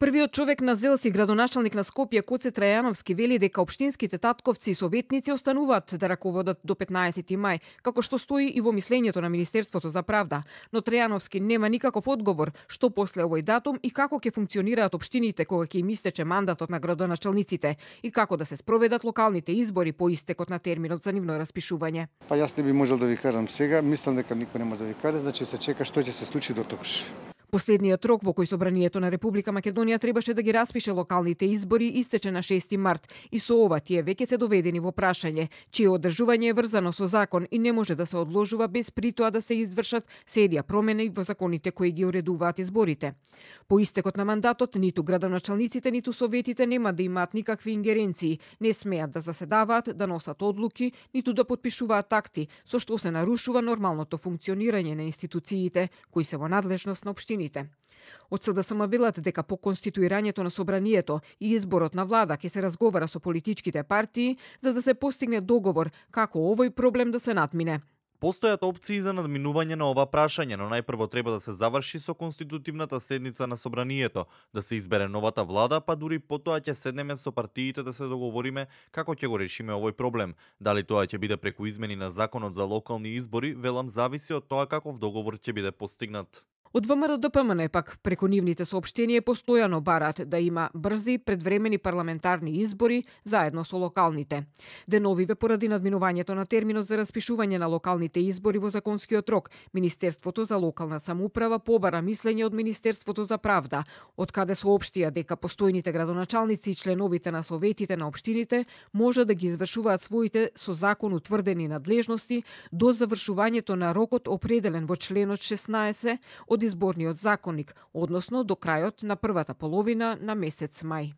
Првиот човек на Зелси, градоначалник на Скопје Коце Трајановски вели дека општинските татковци и советници остануваат да раководат до 15 мај, како што стои и во мислењето на Министерството за правда, но Трајановски нема никаков одговор што после овој датум и како ќе функционираат општините кога ќе им истече мандатот на градоначалниците и како да се спроведат локалните избори по истекот на терминот за нивно распишување. Па јас не би можел да ви кажам сега, мислам дека никој нема да ви каже, значи се чека што ќе се случи до тогаш. Последниот рок во кој собранието на Република Македонија требаше да ги распише локалните избори истече на 6 март и со ова тие веќе се доведени во прашање, чие одржување е врзано со закон и не може да се одложува без притоа да се извршат серија промени во законите кои ги уредуваат изборите. По истекот на мандатот ниту градоначалниците ниту советите нема да имаат никакви ингеренции, не смеат да заседаваат, да носат одлуки, ниту да подпишуваат акти, со што се нарушува нормалното функционирање на институциите кои се во надлежност на општините годините. Од СДСМ велат дека по конституирањето на собранието и изборот на влада ќе се разговара со политичките партии за да се постигне договор како овој проблем да се надмине. Постојат опции за надминување на ова прашање, но најпрво треба да се заврши со конститутивната седница на собранието, да се избере новата влада, па дури потоа ќе седнеме со партиите да се договориме како ќе го решиме овој проблем. Дали тоа ќе биде преку измени на законот за локални избори, велам зависи од тоа каков договор ќе биде постигнат. Од ВМРО-ДПМН пак преку нивните соопштенија постојано барат да има брзи предвремени парламентарни избори заедно со локалните. Деновиве поради надминувањето на терминот за распишување на локалните избори во законскиот рок, Министерството за локална самоуправа побара мислење од Министерството за правда, од каде соопштија дека постојните градоначалници и членовите на советите на општините може да ги извршуваат своите со закон утврдени надлежности до завршувањето на рокот определен во членот 16 од од изборниот законник, односно до крајот на првата половина на месец мај.